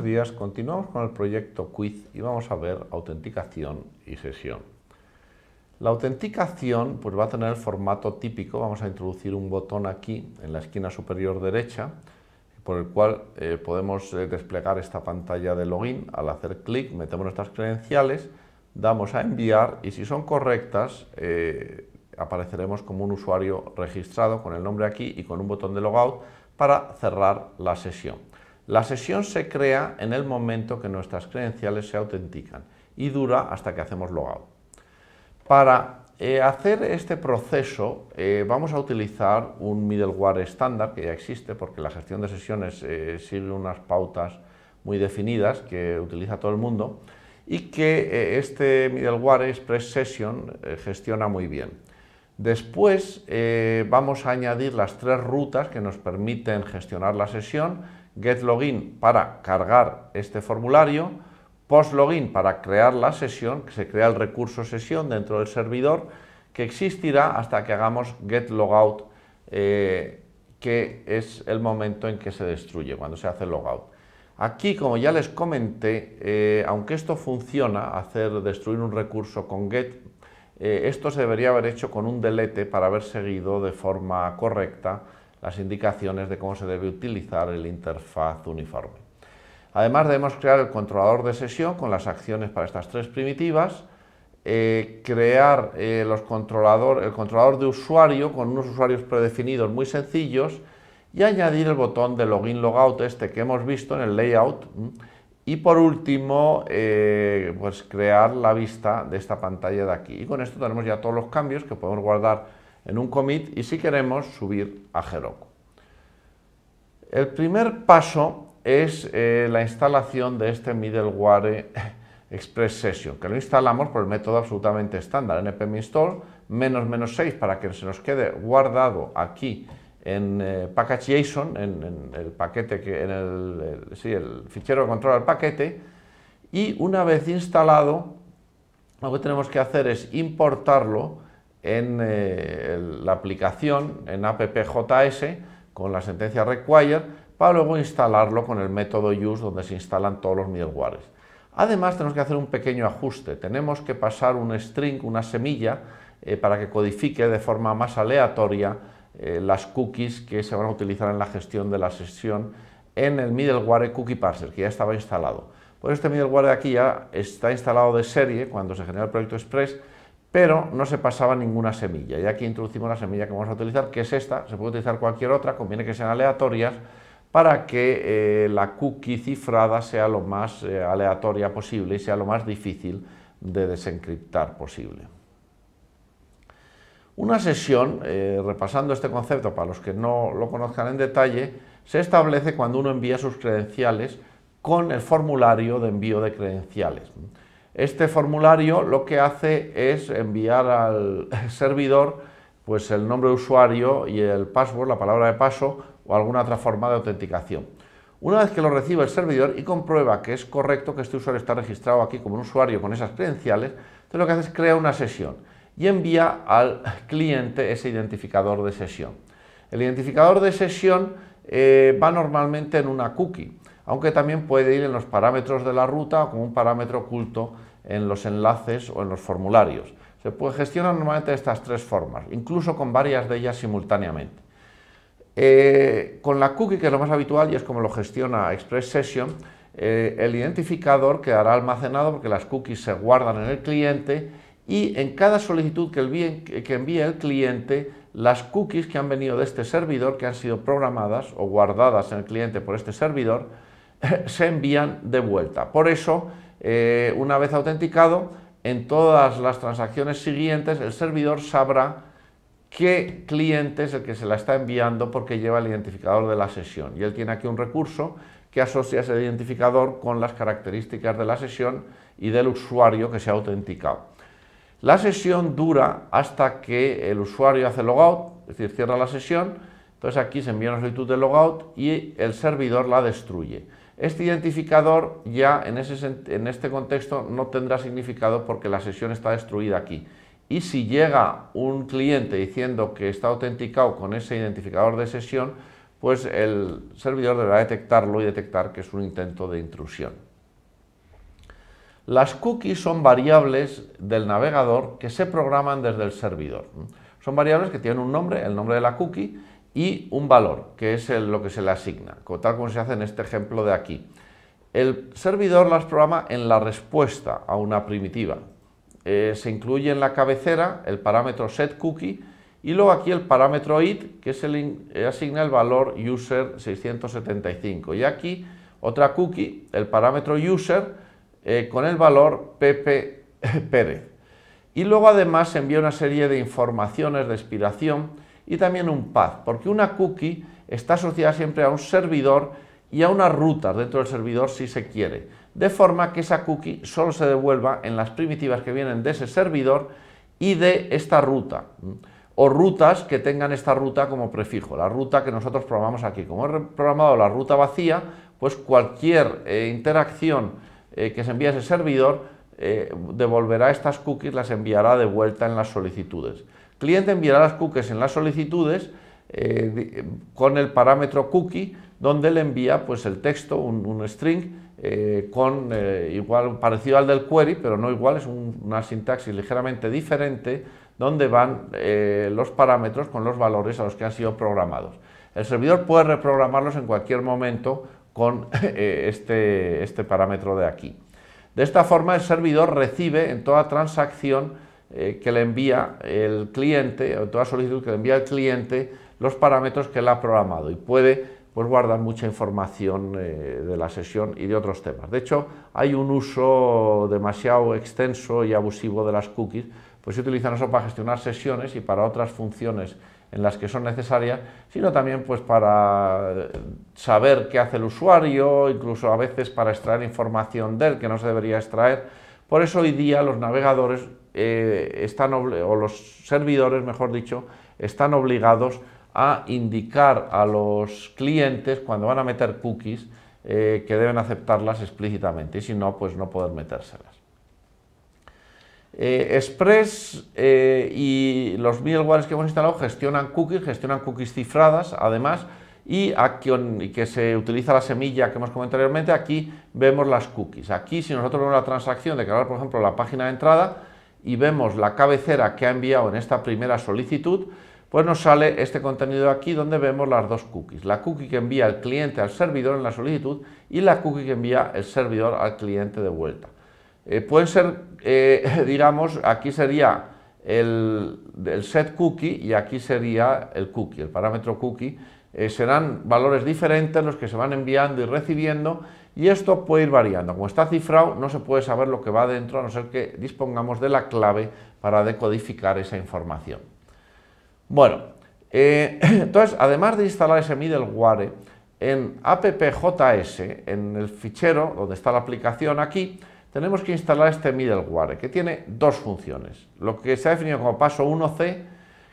días, continuamos con el proyecto Quiz y vamos a ver autenticación y sesión. La autenticación pues, va a tener el formato típico, vamos a introducir un botón aquí en la esquina superior derecha por el cual eh, podemos eh, desplegar esta pantalla de login. Al hacer clic metemos nuestras credenciales, damos a enviar y si son correctas eh, apareceremos como un usuario registrado con el nombre aquí y con un botón de logout para cerrar la sesión. La sesión se crea en el momento que nuestras credenciales se autentican y dura hasta que hacemos logout. Para eh, hacer este proceso eh, vamos a utilizar un middleware estándar que ya existe porque la gestión de sesiones eh, sirve unas pautas muy definidas que utiliza todo el mundo y que este middleware Express Session gestiona muy bien. Después vamos a añadir las tres rutas que nos permiten gestionar la sesión getLogin para cargar este formulario, postLogin para crear la sesión, que se crea el recurso sesión dentro del servidor, que existirá hasta que hagamos getLogout, eh, que es el momento en que se destruye, cuando se hace el logout. Aquí, como ya les comenté, eh, aunque esto funciona, hacer destruir un recurso con get, eh, esto se debería haber hecho con un delete para haber seguido de forma correcta las indicaciones de cómo se debe utilizar el interfaz uniforme. Además debemos crear el controlador de sesión con las acciones para estas tres primitivas, eh, crear eh, los controlador, el controlador de usuario con unos usuarios predefinidos muy sencillos y añadir el botón de login-logout este que hemos visto en el layout y por último eh, pues crear la vista de esta pantalla de aquí y con esto tenemos ya todos los cambios que podemos guardar en un commit y si queremos subir a Heroku. El primer paso es eh, la instalación de este middleware Express Session, que lo instalamos por el método absolutamente estándar, npm install menos menos 6 para que se nos quede guardado aquí en eh, package.json, en, el paquete que, en el, el fichero que controla el paquete, y una vez instalado, lo que tenemos que hacer es importarlo en eh, la aplicación, en appjs, con la sentencia require, para luego instalarlo con el método use donde se instalan todos los middlewares. Además tenemos que hacer un pequeño ajuste, tenemos que pasar un string, una semilla, eh, para que codifique de forma más aleatoria eh, las cookies que se van a utilizar en la gestión de la sesión en el middleware cookie parser, que ya estaba instalado. Pues este middleware de aquí ya está instalado de serie cuando se genera el proyecto Express pero no se pasaba ninguna semilla. Y aquí introducimos la semilla que vamos a utilizar, que es esta, se puede utilizar cualquier otra, conviene que sean aleatorias para que eh, la cookie cifrada sea lo más eh, aleatoria posible y sea lo más difícil de desencriptar posible. Una sesión, eh, repasando este concepto para los que no lo conozcan en detalle, se establece cuando uno envía sus credenciales con el formulario de envío de credenciales. Este formulario lo que hace es enviar al servidor pues el nombre de usuario y el password, la palabra de paso o alguna otra forma de autenticación. Una vez que lo recibe el servidor y comprueba que es correcto que este usuario está registrado aquí como un usuario con esas credenciales, entonces lo que hace es crear una sesión y envía al cliente ese identificador de sesión. El identificador de sesión eh, va normalmente en una cookie aunque también puede ir en los parámetros de la ruta o como un parámetro oculto en los enlaces o en los formularios. Se puede gestionar normalmente de estas tres formas, incluso con varias de ellas simultáneamente. Eh, con la cookie, que es lo más habitual y es como lo gestiona Express Session, eh, el identificador quedará almacenado porque las cookies se guardan en el cliente y en cada solicitud que, el que envíe el cliente, las cookies que han venido de este servidor, que han sido programadas o guardadas en el cliente por este servidor, se envían de vuelta. Por eso, eh, una vez autenticado, en todas las transacciones siguientes el servidor sabrá qué cliente es el que se la está enviando porque lleva el identificador de la sesión. Y él tiene aquí un recurso que asocia ese identificador con las características de la sesión y del usuario que se ha autenticado. La sesión dura hasta que el usuario hace logout, es decir, cierra la sesión, entonces aquí se envía una solicitud de logout y el servidor la destruye. Este identificador ya en, este contexto no tendrá significado porque la sesión está destruida aquí. Y si llega un cliente diciendo que está autenticado con ese identificador de sesión, pues el servidor deberá detectarlo y detectar que es un intento de intrusión. Las cookies son variables del navegador que se programan desde el servidor. Son variables que tienen un nombre, el nombre de la cookie, y un valor, que es lo que se le asigna, tal como se hace en este ejemplo de aquí. El servidor las programa en la respuesta a una primitiva. Eh, se incluye en la cabecera el parámetro setCookie y luego aquí el parámetro it, que se le eh, asigna el valor user 675. Y aquí otra cookie, el parámetro user, eh, con el valor pp Pérez. Y luego además se envía una serie de informaciones de expiración y también un path, porque una cookie está asociada siempre a un servidor y a una ruta dentro del servidor si se quiere, de forma que esa cookie solo se devuelva en las primitivas que vienen de ese servidor y de esta ruta, o rutas que tengan esta ruta como prefijo, la ruta que nosotros programamos aquí. Como he programado la ruta vacía, pues cualquier eh, interacción eh, que se envíe a ese servidor eh, devolverá estas cookies, las enviará de vuelta en las solicitudes cliente enviará las cookies en las solicitudes eh, con el parámetro cookie, donde le envía pues, el texto, un, string, eh, con eh, igual parecido al del query, pero no igual, es una sintaxis ligeramente diferente, donde van los parámetros con los valores a los que han sido programados. El servidor puede reprogramarlos en cualquier momento con este, este parámetro de aquí. De esta forma, el servidor recibe en toda transacción eh, que le envía el cliente, o toda solicitud que le envía el cliente, los parámetros que él ha programado y puede pues, guardar mucha información eh, de la sesión y de otros temas. De hecho, hay un uso demasiado extenso y abusivo de las cookies, pues se utilizan solo para gestionar sesiones y para otras funciones en las que son necesarias, sino también pues para eh, saber qué hace el usuario, incluso a veces para extraer información de él que no se debería extraer. Por eso hoy día los navegadores eh, están, o los servidores, mejor dicho, están obligados a indicar a los clientes cuando van a meter cookies eh, que deben aceptarlas explícitamente y si no, pues no poder metérselas. Eh, Express y los middlewares que hemos instalado gestionan cookies, gestionan cookies cifradas, además y, aquí, que se utiliza la semilla que hemos comentado anteriormente, aquí vemos las cookies. Aquí si nosotros vemos la transacción de cargar, por ejemplo, la página de entrada y vemos la cabecera que ha enviado en esta primera solicitud, pues nos sale este contenido aquí donde vemos las dos cookies. La cookie que envía el cliente al servidor en la solicitud y la cookie que envía el servidor al cliente de vuelta. Eh, pueden ser, eh, digamos, aquí sería el, el set cookie y aquí sería el cookie, el parámetro cookie eh, serán valores diferentes los que se van enviando y recibiendo y esto puede ir variando. Como está cifrado, no se puede saber lo que va dentro a no ser que dispongamos de la clave para decodificar esa información. Bueno, eh, entonces, además de instalar ese middleware, en appjs, en el fichero donde está la aplicación aquí, tenemos que instalar este middleware, que tiene dos funciones. Lo que se ha definido como paso 1c,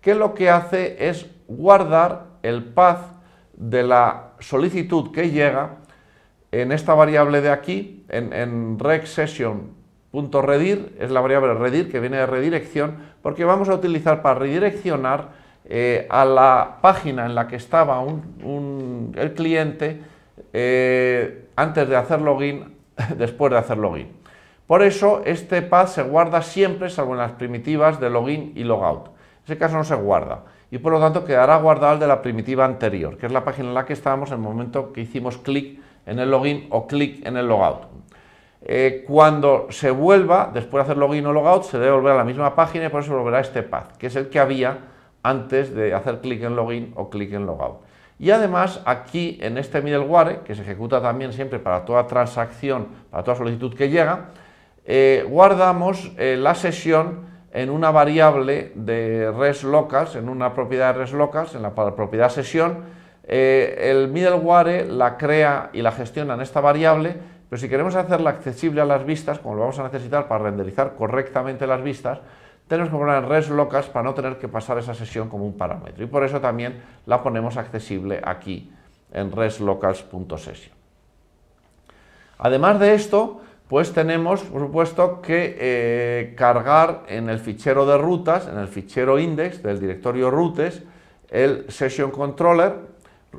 que lo que hace es guardar el path de la solicitud que llega en esta variable de aquí, en, en regsession.redir, es la variable redir que viene de redirección, porque vamos a utilizar para redireccionar eh, a la página en la que estaba el cliente eh, antes de hacer login, después de hacer login. Por eso este path se guarda siempre, salvo en las primitivas de login y logout. En ese caso no se guarda y por lo tanto quedará guardado el de la primitiva anterior, que es la página en la que estábamos en el momento que hicimos clic en el login o clic en el logout. Eh, cuando se vuelva, después de hacer login o logout, se devolverá a la misma página y por eso volverá a este path, que es el que había antes de hacer clic en login o clic en logout. Y además aquí en este middleware, que se ejecuta también siempre para toda transacción, para toda solicitud que llega, eh, guardamos eh, la sesión en una variable de res locals, en una propiedad de res locals, en la propiedad sesión, eh, el middleware la crea y la gestiona en esta variable, pero si queremos hacerla accesible a las vistas, como lo vamos a necesitar para renderizar correctamente las vistas, tenemos que poner res locals para no tener que pasar esa sesión como un parámetro. Y por eso también la ponemos accesible aquí en reslocals.session. Además de esto, pues tenemos, por supuesto, que eh, cargar en el fichero de rutas, en el fichero index del directorio routes, el session controller,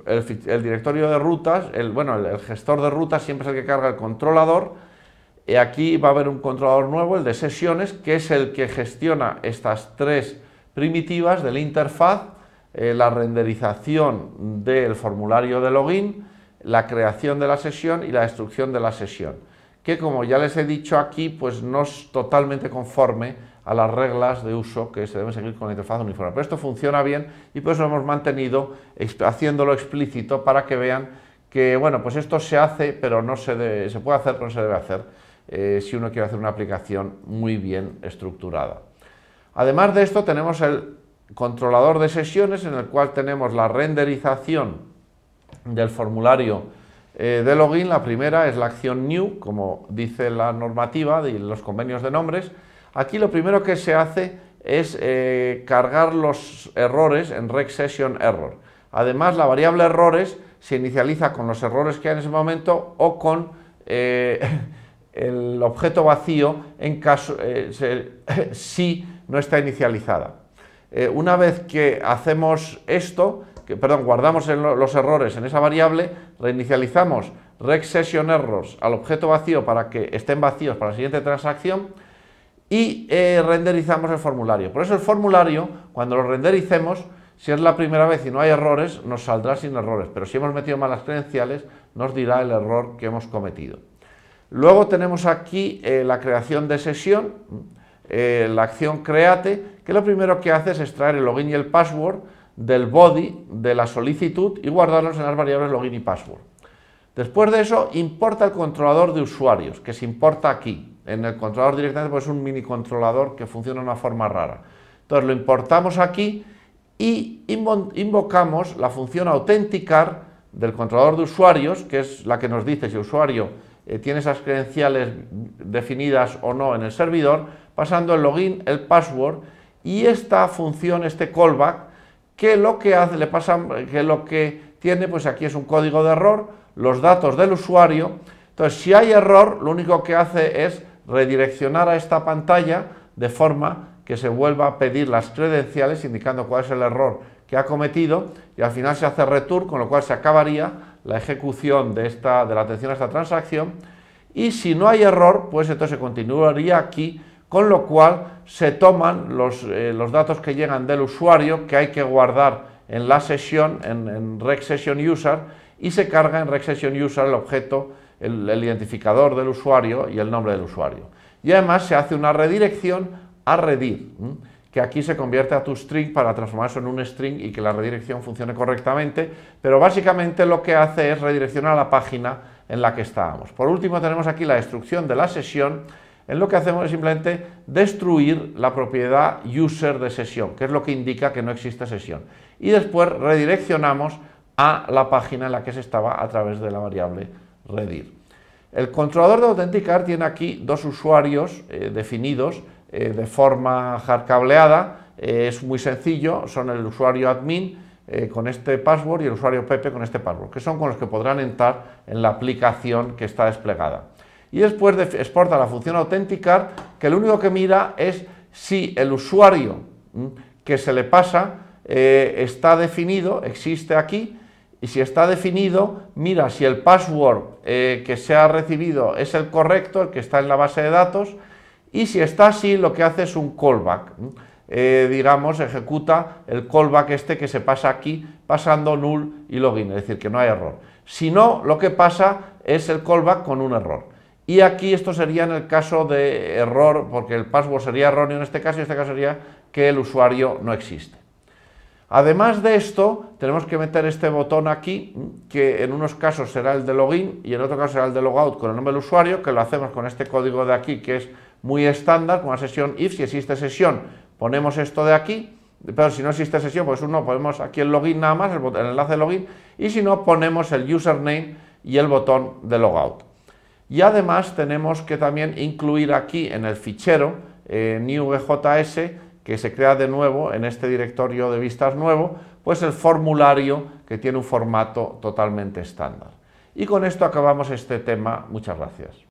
el, directorio de rutas, el, bueno, el, gestor de rutas siempre es el que carga el controlador, y aquí va a haber un controlador nuevo, el de sesiones, que es el que gestiona estas tres primitivas de la interfaz, eh, la renderización del formulario de login, la creación de la sesión y la destrucción de la sesión que como ya les he dicho aquí, pues no es totalmente conforme a las reglas de uso que se deben seguir con la interfaz uniforme. Pero esto funciona bien y pues lo hemos mantenido haciéndolo explícito para que vean que, bueno, pues esto se hace, pero no se, puede hacer, pero no se debe hacer eh, si uno quiere hacer una aplicación muy bien estructurada. Además de esto, tenemos el controlador de sesiones en el cual tenemos la renderización del formulario eh, de login, la primera es la acción new, como dice la normativa y los convenios de nombres. Aquí lo primero que se hace es eh, cargar los errores en rec session error. Además, la variable errores se inicializa con los errores que hay en ese momento o con eh, el objeto vacío en caso si no está inicializada. una vez que hacemos esto, perdón, guardamos los errores en esa variable, reinicializamos reg errors al objeto vacío para que estén vacíos para la siguiente transacción y eh, renderizamos el formulario. Por eso el formulario, cuando lo rendericemos, si es la primera vez y no hay errores, nos saldrá sin errores, pero si hemos metido malas credenciales, nos dirá el error que hemos cometido. Luego tenemos aquí eh, la creación de sesión, eh, la acción create, que lo primero que hace es extraer el login y el password, del body de la solicitud y guardarlos en las variables login y password. Después de eso, importa el controlador de usuarios, que se importa aquí, en el controlador directamente, pues es un mini controlador que funciona de una forma rara. Entonces lo importamos aquí y invocamos la función autenticar del controlador de usuarios, que es la que nos dice si el usuario eh, tiene esas credenciales definidas o no en el servidor, pasando el login, el password, y esta función, este callback, que lo que hace, le pasa, que lo que tiene, pues aquí es un código de error, los datos del usuario. Entonces, si hay error, lo único que hace es redireccionar a esta pantalla de forma que se vuelva a pedir las credenciales indicando cuál es el error que ha cometido y al final se hace return, con lo cual se acabaría la ejecución de, esta, de la atención a esta transacción y si no hay error, pues entonces continuaría aquí con lo cual se toman eh, los, datos que llegan del usuario que hay que guardar en la sesión, en, regSessionUser User, y se carga en regSessionUser User el objeto, el, identificador del usuario y el nombre del usuario. Y además se hace una redirección a redir, que aquí se convierte a tu string para transformarse en un string y que la redirección funcione correctamente, pero básicamente lo que hace es redireccionar la página en la que estábamos. Por último tenemos aquí la destrucción de la sesión, en lo que hacemos es simplemente destruir la propiedad user de sesión, que es lo que indica que no existe sesión. Y después redireccionamos a la página en la que se estaba a través de la variable redir. El controlador de autenticar tiene aquí dos usuarios eh, definidos eh, de forma hardcableada. Eh, es muy sencillo, son el usuario admin con este password y el usuario Pepe con este password, que son con los que podrán entrar en la aplicación que está desplegada y después exporta la función autenticar que lo único que mira es si el usuario mm, que se le pasa eh, está definido, existe aquí, y si está definido, mira si el password eh, que se ha recibido es el correcto, el que está en la base de datos, y si está así, lo que hace es un callback. Mm, eh, digamos, ejecuta el callback este que se pasa aquí, pasando null y login, es decir, que no hay error. Si no, lo que pasa es el callback con un error. Y aquí esto sería en el caso de error, porque el password sería erróneo en este caso, y en este caso sería que el usuario no existe. Además de esto, tenemos que meter este botón aquí, que en unos casos será el de login y en otro caso será el de logout con el nombre del usuario, que lo hacemos con este código de aquí, que es muy estándar, con la sesión if, si existe sesión, ponemos esto de aquí, pero si no existe sesión, pues uno ponemos aquí el login nada más, el, el enlace de login, y si no, ponemos el username y el botón de logout. Y además tenemos que también incluir aquí en el fichero eh, new que se crea de nuevo en este directorio de vistas nuevo, pues el formulario que tiene un formato totalmente estándar. Y con esto acabamos este tema. Muchas gracias.